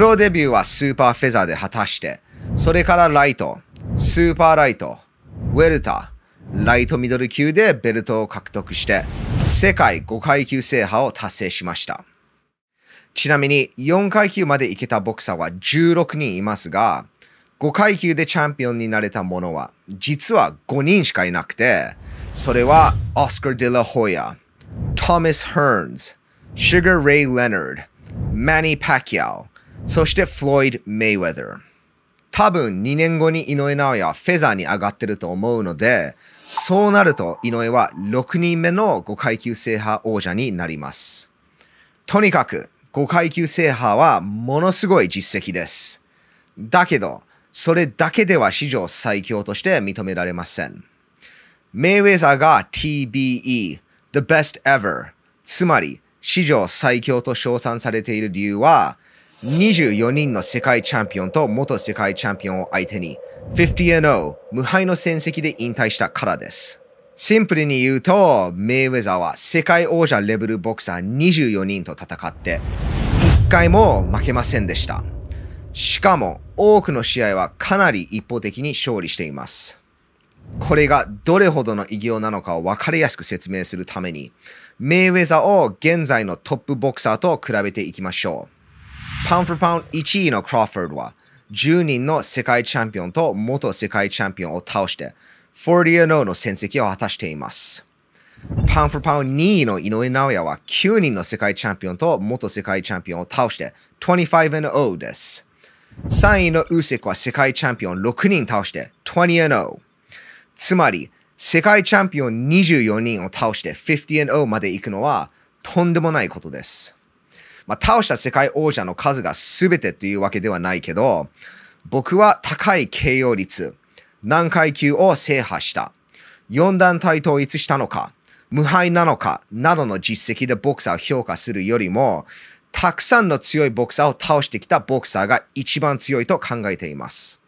プロデビューはスーパーフェザーで果たして、それからライト、スーパーライト、ウェルター、ライトミドル級でベルトを獲得して、世界5階級制覇を達成しました。ちなみに4階級まで行けたボクサーは16人いますが、5階級でチャンピオンになれた者は、実は5人しかいなくて、それは、オスカル・デラ・ホヤ、トマス・ヘーンズ、シュガー・レイ・レナード、マニー・パキアオ、そしてフロイド・メイウェザー。多分2年後に井上尚弥はフェザーに上がってると思うので、そうなると井上は6人目の5階級制覇王者になります。とにかく5階級制覇はものすごい実績です。だけど、それだけでは史上最強として認められません。メイウェザーが TBE、The Best Ever、つまり史上最強と称賛されている理由は、24人の世界チャンピオンと元世界チャンピオンを相手に、50-0無敗の戦績で引退したからです。シンプルに言うと、メイウェザーは世界王者レベルボクサー24人と戦って、1回も負けませんでした。しかも、多くの試合はかなり一方的に勝利しています。これがどれほどの偉業なのかを分かりやすく説明するために、メイウェザーを現在のトップボクサーと比べていきましょう。パウンフォパウン1位のクロフォードは、10人の世界チャンピオンと元世界チャンピオンを倒して、40-0の戦績を果たしています。パウンフォパウン2位の井上直也は9人の世界チャンピオンと元世界チャンピオンを倒して25-0です。3位のウセクは世界チャンピオン6人倒して20-0。つまり、世界チャンピオン24人を倒して50-0まで行くのはとんでもないことです。まあ、倒した世界王者の数が全てというわけではないけど、僕は高い KO 率、何階級を制覇した、4団体統一したのか、無敗なのか、などの実績でボクサーを評価するよりも、たくさんの強いボクサーを倒してきたボクサーが一番強いと考えています。